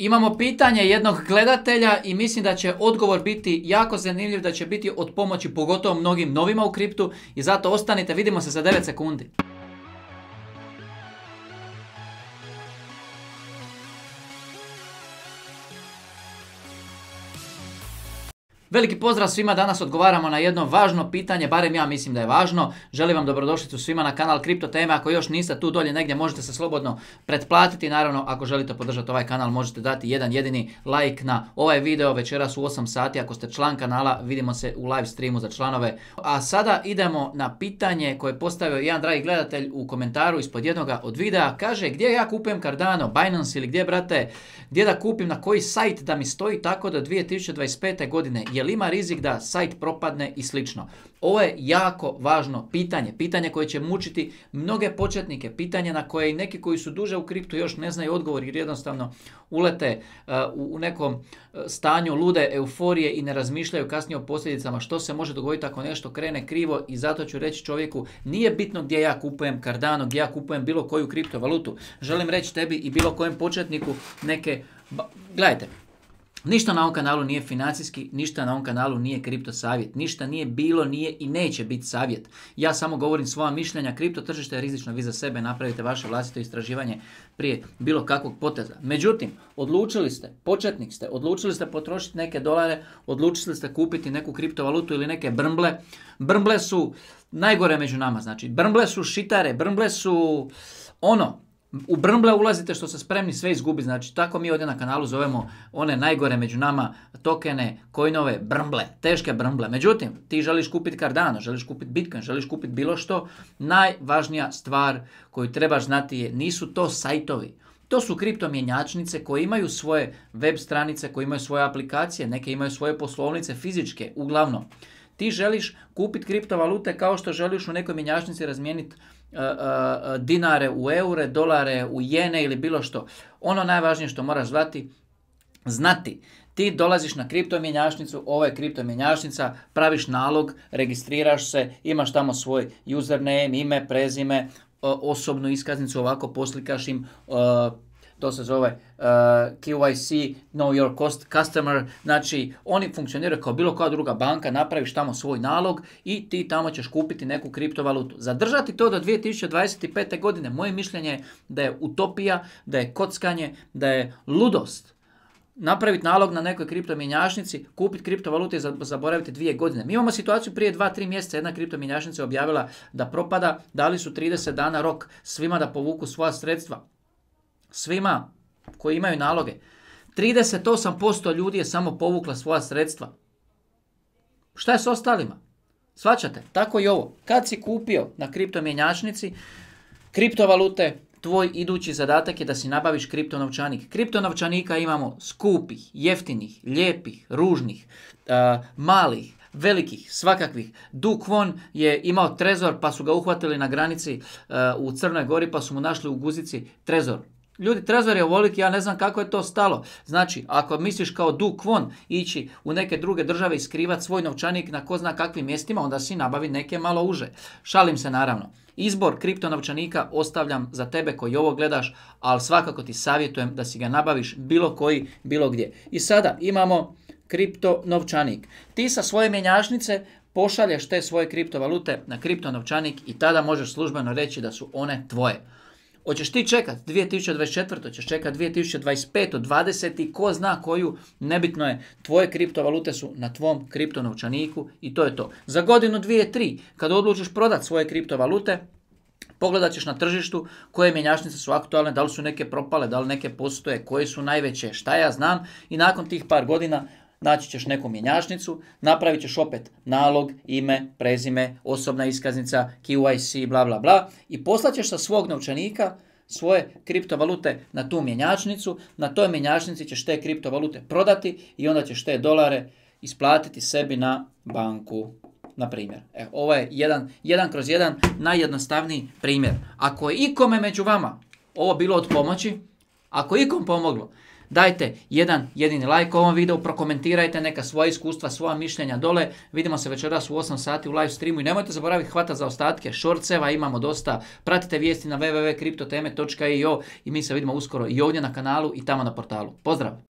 Imamo pitanje jednog gledatelja i mislim da će odgovor biti jako zanimljiv, da će biti od pomoći pogotovo mnogim novima u kriptu i zato ostanite, vidimo se za 9 sekundi. Veliki pozdrav svima, danas odgovaramo na jedno važno pitanje, barem ja mislim da je važno. Želim vam dobrodošlicu svima na kanal Kripto Teme, ako još niste tu dolje negdje možete se slobodno pretplatiti. Naravno, ako želite podržati ovaj kanal možete dati jedan jedini like na ovaj video večeras u 8 sati. Ako ste član kanala, vidimo se u live streamu za članove. A sada idemo na pitanje koje je postavio jedan dragi gledatelj u komentaru ispod jednoga od videa. Kaže, gdje ja kupujem Cardano, Binance ili gdje, brate, gdje da kupim, na koji sajt da mi stoji tako do 2025. godine? Jel ima rizik da sajt propadne i slično? Ovo je jako važno pitanje, pitanje koje će mučiti mnoge početnike, pitanje na koje i neki koji su duže u kriptu još ne znaju odgovor jer jednostavno ulete e, u nekom e, stanju lude euforije i ne razmišljaju kasnije o posljedicama što se može dogoditi ako nešto krene krivo i zato ću reći čovjeku nije bitno gdje ja kupujem Cardano, gdje ja kupujem bilo koju kriptovalutu. Želim reći tebi i bilo kojem početniku neke... gledajte, Ništa na ovom kanalu nije financijski, ništa na ovom kanalu nije kripto savjet, ništa nije bilo, nije i neće biti savjet. Ja samo govorim svoja mišljenja, kripto tržište je rizično vi za sebe, napravite vaše vlastito istraživanje prije bilo kakvog poteza. Međutim, odlučili ste, početnik ste, odlučili ste potrošiti neke dolare, odlučili ste kupiti neku kriptovalutu ili neke brmble. Brmble su najgore među nama, znači brmble su šitare, brmble su ono, u brnble ulazite što se spremni sve izgubiti. Znači, tako mi ovdje na kanalu zovemo one najgore među nama tokene, coinove, brmble, teške brmble. Međutim, ti želiš kupiti Cardano, želiš kupiti Bitcoin, želiš kupiti bilo što. Najvažnija stvar koju trebaš znati je nisu to sajtovi. To su kriptomjenjačnice koje imaju svoje web stranice, koje imaju svoje aplikacije, neke imaju svoje poslovnice fizičke, uglavnom. Ti želiš kupiti kriptovalute kao što želiš u nekoj mjenjačnici razmijeniti e, e, dinare u eure, dolare u jene ili bilo što. Ono najvažnije što moraš zvati, znati ti dolaziš na kripto mjenjačnicu, ovo je kripto mjenjačnica, praviš nalog, registriraš se, imaš tamo svoj username, ime, prezime, e, osobnu iskaznicu, ovako poslikaš im to se zove uh, KYC, Know Your Cost Customer, znači oni funkcioniraju kao bilo koja druga banka, napraviš tamo svoj nalog i ti tamo ćeš kupiti neku kriptovalutu. Zadržati to do 2025. godine, moje mišljenje je da je utopija, da je kockanje, da je ludost napraviti nalog na nekoj mjenjačnici kupiti kriptovalute i zaboraviti dvije godine. Mi imamo situaciju prije 2-3 mjeseca, jedna kriptominjašnica je objavila da propada, dali su 30 dana rok svima da povuku svoja sredstva svima koji imaju naloge. 38% ljudi je samo povukla svoja sredstva. Šta je s ostalima? Svaćate, tako i ovo. Kad si kupio na kriptomjenjačnici kriptovalute, tvoj idući zadatak je da si nabaviš kriptonovčanik. Kriptonovčanika imamo skupih, jeftinih, lijepih, ružnih, malih, velikih, svakakvih. Duk Von je imao trezor pa su ga uhvatili na granici u Crnoj Gori pa su mu našli u guzici trezor. Ljudi, Trezor je ja ne znam kako je to stalo. Znači, ako misliš kao du Von ići u neke druge države i skrivat svoj novčanik na ko zna kakvim mjestima, onda si nabavi neke malo uže. Šalim se naravno. Izbor kripto novčanika ostavljam za tebe koji ovo gledaš, ali svakako ti savjetujem da si ga nabaviš bilo koji, bilo gdje. I sada imamo kripto novčanik. Ti sa svoje mjenjašnice pošalješ te svoje kriptovalute na kripto novčanik i tada možeš službeno reći da su one tvoje. Hoćeš ti čekat 2024. Hoćeš čekat 2025. 20. I ko zna koju, nebitno je, tvoje kriptovalute su na tvom kriptonovčaniku i to je to. Za godinu, dvije, tri, kad odlučiš prodat svoje kriptovalute, Pogledat ćeš na tržištu koje mjenjačnice su aktualne, da li su neke propale, da li neke postoje, koje su najveće, šta ja znam. I nakon tih par godina naći ćeš neku mjenjačnicu, napravit ćeš opet nalog, ime, prezime, osobna iskaznica, QIC, bla bla bla i poslaćeš sa svog novčanika svoje kriptovalute na tu mjenjačnicu, na toj mjenjačnici ćeš te kriptovalute prodati i onda ćeš te dolare isplatiti sebi na banku. Na primjer, Evo, ovo je jedan, jedan kroz jedan najjednostavniji primjer. Ako je ikome među vama ovo bilo od pomoći, ako je ikom pomoglo, Dajte jedan jedini like ovom videu, prokomentirajte neka svoja iskustva, svoja mišljenja dole. Vidimo se večeras u 8 sati u live streamu i nemojte zaboraviti hvata za ostatke šorceva, imamo dosta. Pratite vijesti na www.kriptoteme.io i mi se vidimo uskoro i ovdje na kanalu i tamo na portalu. Pozdrav!